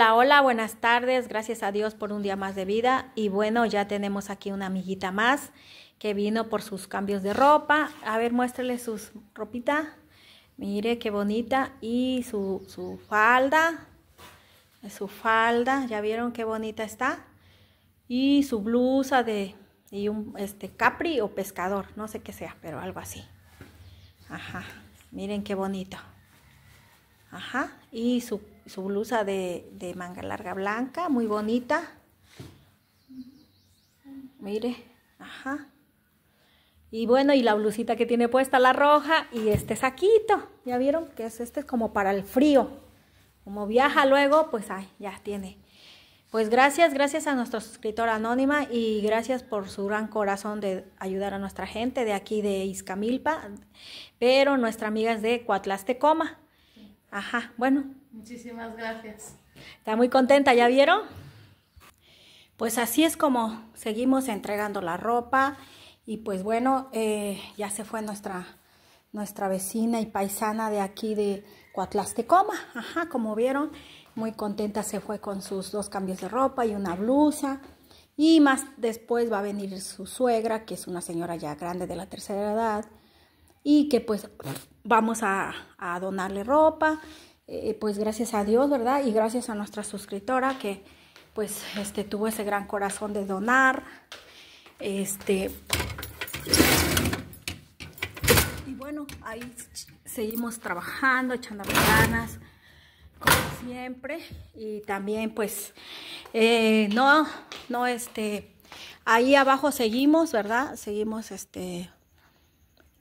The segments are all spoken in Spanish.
Hola, hola, buenas tardes, gracias a Dios por un día más de vida y bueno, ya tenemos aquí una amiguita más que vino por sus cambios de ropa. A ver, muéstrele su ropita, mire qué bonita y su, su falda, su falda, ya vieron qué bonita está y su blusa de y un este capri o pescador, no sé qué sea, pero algo así. Ajá, miren qué bonito. Ajá. Y su, blusa de, manga larga blanca, muy bonita. Mire. Ajá. Y bueno, y la blusita que tiene puesta, la roja, y este saquito. Ya vieron que es este es como para el frío. Como viaja luego, pues ay, ya tiene. Pues gracias, gracias a nuestro suscriptor anónima y gracias por su gran corazón de ayudar a nuestra gente de aquí de Izcamilpa, pero nuestra amiga es de Coatlastecoma. Ajá, bueno. Muchísimas gracias. Está muy contenta, ¿ya vieron? Pues así es como seguimos entregando la ropa y pues bueno, eh, ya se fue nuestra, nuestra vecina y paisana de aquí de Coatlastecoma. Ajá, como vieron, muy contenta se fue con sus dos cambios de ropa y una blusa. Y más después va a venir su suegra, que es una señora ya grande de la tercera edad, y que pues vamos a, a donarle ropa, eh, pues gracias a Dios, ¿verdad? Y gracias a nuestra suscriptora que pues este, tuvo ese gran corazón de donar. Este, y bueno, ahí seguimos trabajando, echando ganas, como siempre. Y también pues, eh, no, no, este, ahí abajo seguimos, ¿verdad? Seguimos, este,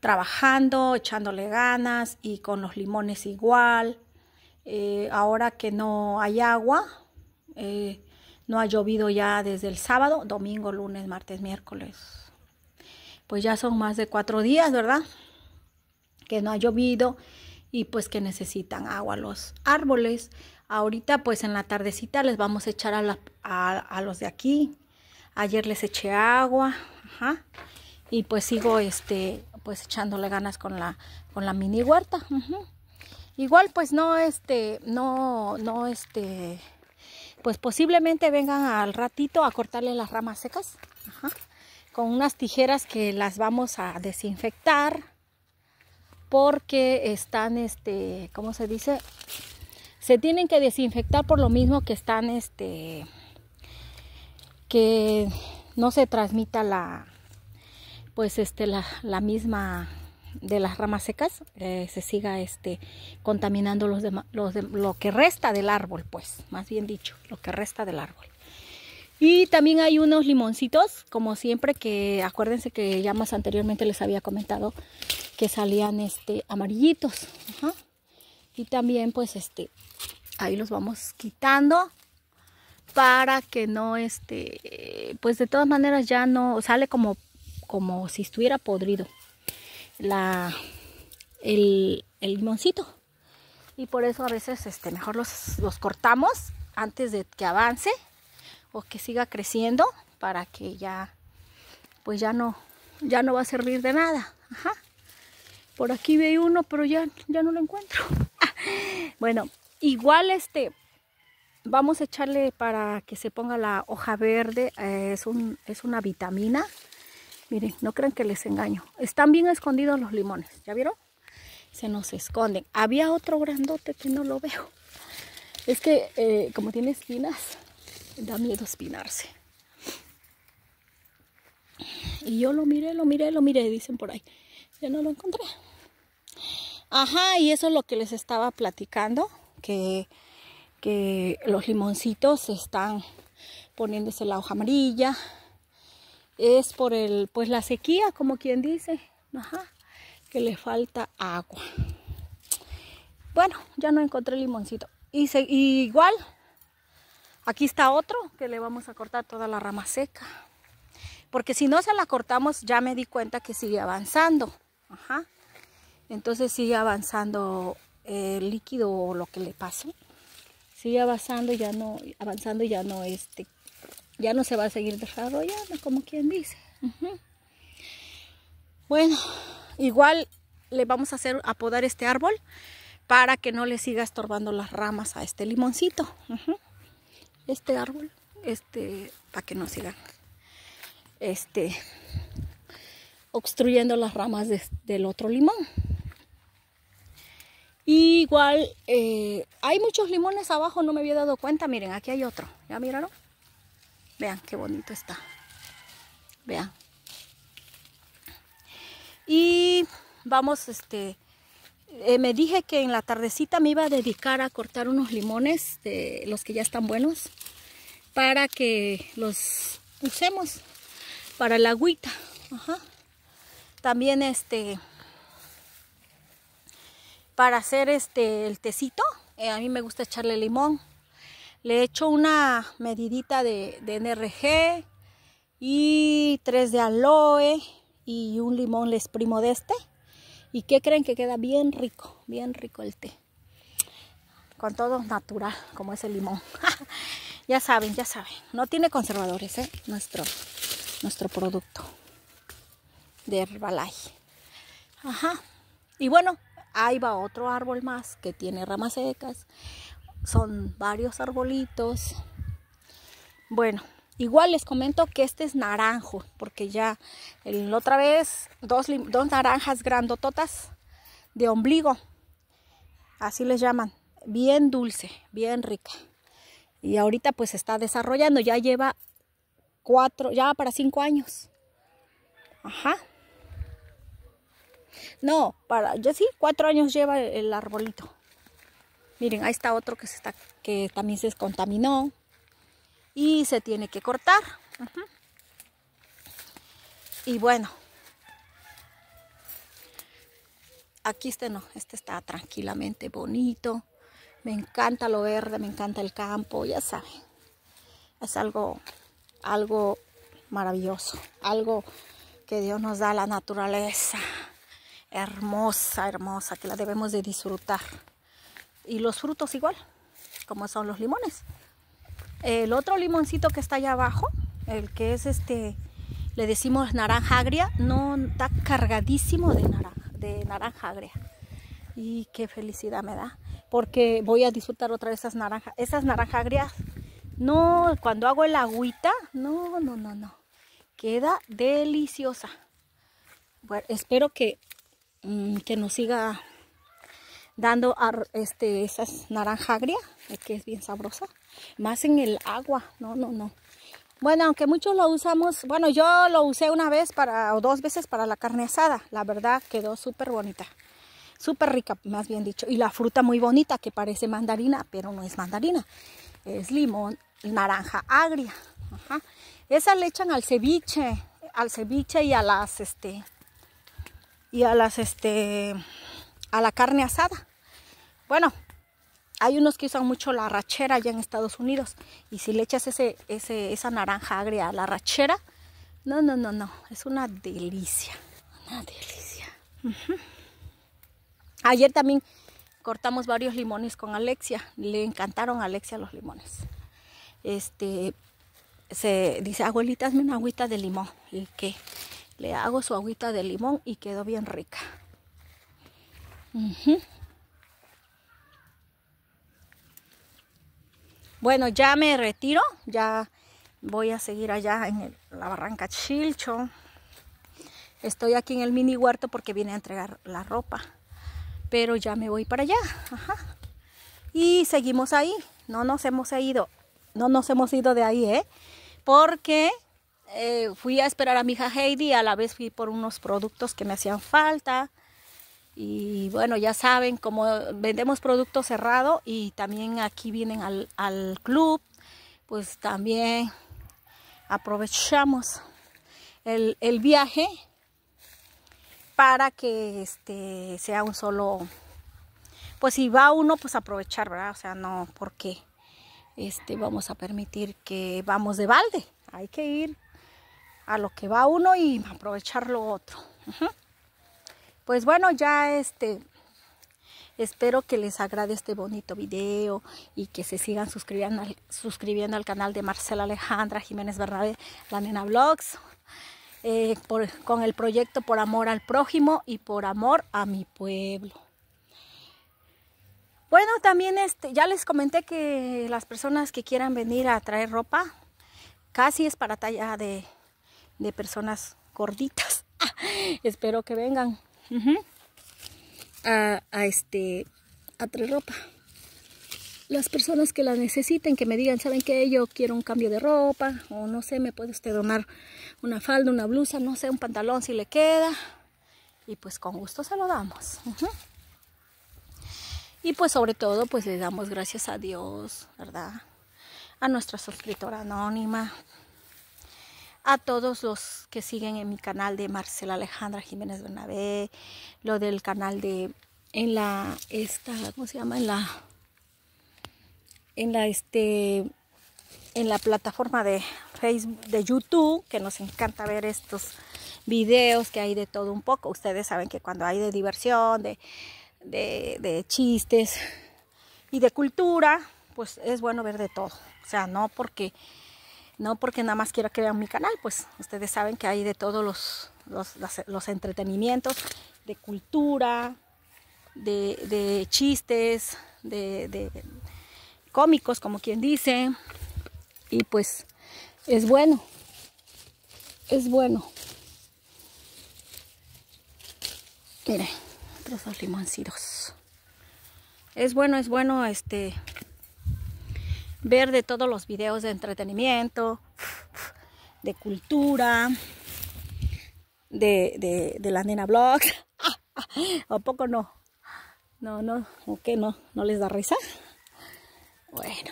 trabajando, echándole ganas y con los limones igual. Eh, ahora que no hay agua, eh, no ha llovido ya desde el sábado, domingo, lunes, martes, miércoles. Pues ya son más de cuatro días, ¿verdad? Que no ha llovido y pues que necesitan agua los árboles. Ahorita pues en la tardecita les vamos a echar a, a los de aquí. Ayer les eché agua, ajá. Y pues sigo este pues echándole ganas con la, con la mini huerta. Igual pues no, este, no, no, este, pues posiblemente vengan al ratito a cortarle las ramas secas. Con unas tijeras que las vamos a desinfectar porque están, este, ¿cómo se dice? Se tienen que desinfectar por lo mismo que están, este, que no se transmita la, pues este, la, misma de las ramas secas eh, se siga este, contaminando los, lo que resta del árbol, pues, más bien dicho, lo que resta del árbol. Y también hay unos limoncitos, como siempre, que acuérdense que ya más anteriormente les había comentado que salían este, amarillitos. Y también pues este, ahí los vamos quitando para que no, este, pues de todas maneras ya no sale como como si estuviera podrido el, limoncito. Y por eso a veces este, mejor los, cortamos antes de que avance o que siga creciendo para que ya pues ya no ya no va a servir de nada por aquí veo uno pero ya ya no lo encuentro bueno igual este vamos a echarle para que se ponga la hoja verde eh, es un es una vitamina Miren, no crean que les engaño. Están bien escondidos los limones, ¿ya vieron? Se nos esconden. Había otro grandote que no lo veo. Es que eh, como tiene espinas, da miedo espinarse. Y yo lo miré, lo miré, lo miré, dicen por ahí. Ya no lo encontré. Ajá, y eso es lo que les estaba platicando, que, que los limoncitos están poniéndose la hoja amarilla, es por el, pues la sequía, como quien dice, que le falta agua. Bueno, ya no encontré limoncito. Y, se, igual, aquí está otro que le vamos a cortar toda la rama seca. Porque si no se la cortamos, ya me di cuenta que sigue avanzando. Entonces sigue avanzando el líquido o lo que le pasó. Sigue avanzando, ya no, avanzando ya no este, ya no se va a seguir desarrollando, como quien dice. Bueno, igual le vamos a hacer apodar este árbol para que no le siga estorbando las ramas a este limoncito. Este árbol, este, para que no sigan este, obstruyendo las ramas del otro limón. igual, eh, hay muchos limones abajo, no me había dado cuenta. Miren, aquí hay otro. ¿Ya miraron? Vean qué bonito está. Vean. Y vamos, este, eh, me dije que en la tardecita me iba a dedicar a cortar unos limones, de los que ya están buenos, para que los usemos para la agüita. También este, para hacer este, el tecito, eh, a mí me gusta echarle limón le echo una medidita de, de NRG y tres de aloe y un limón les primo de este. ¿Y qué creen que queda bien rico? Bien rico el té. Con todo natural, como es el limón. ya saben, ya saben. No tiene conservadores, ¿eh? Nuestro, nuestro producto de herbalaje. Ajá. Y bueno, ahí va otro árbol más que tiene ramas secas son varios arbolitos. Bueno, igual les comento que este es naranjo, porque ya la otra vez dos, dos naranjas grandototas de ombligo, así les llaman, bien dulce, bien rica. Y ahorita pues está desarrollando, ya lleva cuatro, ya para cinco años. Ajá. No, para, ya sí, cuatro años lleva el arbolito. Miren, ahí está otro que, está, que también se descontaminó y se tiene que cortar. Y bueno, aquí este no, este está tranquilamente bonito. Me encanta lo verde, me encanta el campo, ya saben. Es algo, algo maravilloso, algo que Dios nos da a la naturaleza hermosa, hermosa, que la debemos de disfrutar y los frutos igual, como son los limones. El otro limoncito que está allá abajo, el que es este, le decimos naranja agria, no está cargadísimo de naranja, de naranja agria. Y qué felicidad me da, porque voy a disfrutar otra vez esas naranjas, esas naranjas agrias. No, cuando hago el agüita, no, no, no, no. Queda deliciosa. Bueno, espero que, mm, que nos siga dando este, esas naranja agria, eh, que es bien sabrosa. Más en el agua, no, no, no. Bueno, aunque muchos lo usamos, bueno, yo lo usé una vez para, o dos veces para la carne asada. La verdad quedó súper bonita, súper rica, más bien dicho. Y la fruta muy bonita, que parece mandarina, pero no es mandarina. Es limón y naranja agria. Esa le echan al ceviche, al ceviche y a las, este, y a las, este, a la carne asada. Bueno, hay unos que usan mucho la rachera allá en Estados Unidos. Y si le echas ese, esa naranja agria a la rachera, no, no, no, no. Es una delicia. Una delicia. Ayer también cortamos varios limones con Alexia. Le encantaron a Alexia los limones. Este, se dice, abuelita, hazme una agüita de limón. ¿Y que Le hago su agüita de limón y quedó bien rica. Bueno, ya me retiro, ya voy a seguir allá en la barranca Chilcho. Estoy aquí en el mini huerto porque viene a entregar la ropa, pero ya me voy para allá. Y seguimos ahí, no nos hemos ido, no nos hemos ido de ahí, ¿eh? Porque eh, fui a esperar a mi hija Heidi, a la vez fui por unos productos que me hacían falta y bueno, ya saben, como vendemos producto cerrado y también aquí vienen al, club, pues también aprovechamos el, viaje para que este sea un solo pues si va uno pues aprovechar verdad o sea no porque este vamos a permitir que vamos de balde hay que ir a lo que va uno y aprovechar lo otro pues bueno, ya este, espero que les agrade este bonito video y que se sigan suscribiendo al, suscribiendo al canal de Marcela Alejandra Jiménez Bernabé, la nena vlogs, eh, con el proyecto Por Amor al Prójimo y Por Amor a mi Pueblo. Bueno, también este, ya les comenté que las personas que quieran venir a traer ropa, casi es para talla de personas gorditas. Espero que vengan a, este, a tres ropa. Las personas que la necesiten, que me digan, ¿saben que Yo quiero un cambio de ropa, o no sé, me puede usted donar una falda, una blusa, no sé, un pantalón si le queda. Y pues con gusto se lo damos. Y pues sobre todo, pues le damos gracias a Dios, ¿verdad? A nuestra suscriptora anónima, a todos los que siguen en mi canal de Marcela Alejandra Jiménez Bernabé, lo del canal de en la esta, ¿cómo se llama? En la en la este en la plataforma de Facebook, de YouTube, que nos encanta ver estos videos que hay de todo un poco. Ustedes saben que cuando hay de diversión, de, de chistes y de cultura, pues es bueno ver de todo. O sea, no porque no porque nada más quiero crear mi canal, pues ustedes saben que hay de todos los, los, entretenimientos, de cultura, de, chistes, de, de, cómicos, como quien dice, y pues es bueno, es bueno. Miren, otros dos limoncitos. Es bueno, es bueno, este, ver de todos los videos de entretenimiento, de cultura, de, la nena blog. ¿A poco no? No, no, ¿o qué no? ¿No les da risa? Bueno.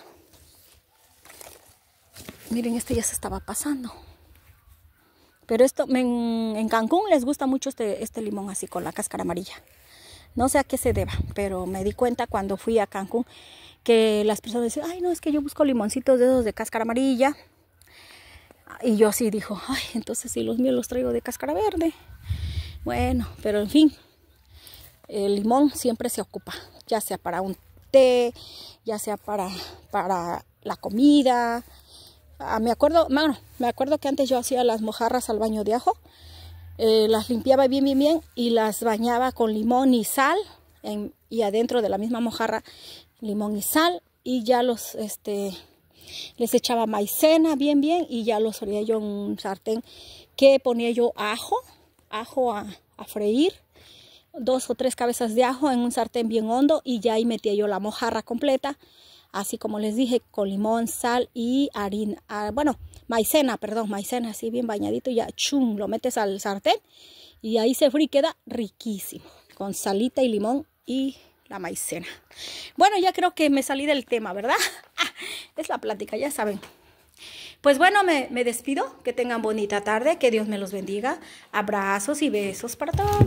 Miren, este ya se estaba pasando. Pero esto, en, en Cancún les gusta mucho este, este limón así con la cáscara amarilla. No sé a qué se deba, pero me di cuenta cuando fui a Cancún que las personas dicen, ay, no, es que yo busco limoncitos de esos de cáscara amarilla. Y yo así dijo, ay, entonces si los míos los traigo de cáscara verde. Bueno, pero en fin, el limón siempre se ocupa, ya sea para un té, ya sea para, para la comida. Ah, me acuerdo, bueno, me acuerdo que antes yo hacía las mojarras al baño de ajo, eh, las limpiaba bien, bien, bien y las bañaba con limón y sal y adentro de la misma mojarra limón y sal y ya los este les echaba maicena bien bien y ya los solía yo en un sartén que ponía yo ajo, ajo a, freír dos o tres cabezas de ajo en un sartén bien hondo y ya ahí metía yo la mojarra completa, así como les dije, con limón, sal y harina, ah, bueno, maicena, perdón, maicena así bien bañadito, ya chum, lo metes al sartén y ahí se fríe, queda riquísimo, con salita y limón y la maicena. Bueno, ya creo que me salí del tema, ¿verdad? es la plática, ya saben. Pues bueno, me, me despido. Que tengan bonita tarde. Que Dios me los bendiga. Abrazos y besos para todos.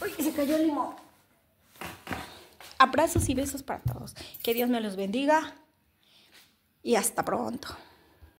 Uy, se cayó el limón. Abrazos y besos para todos. Que Dios me los bendiga. Y hasta pronto.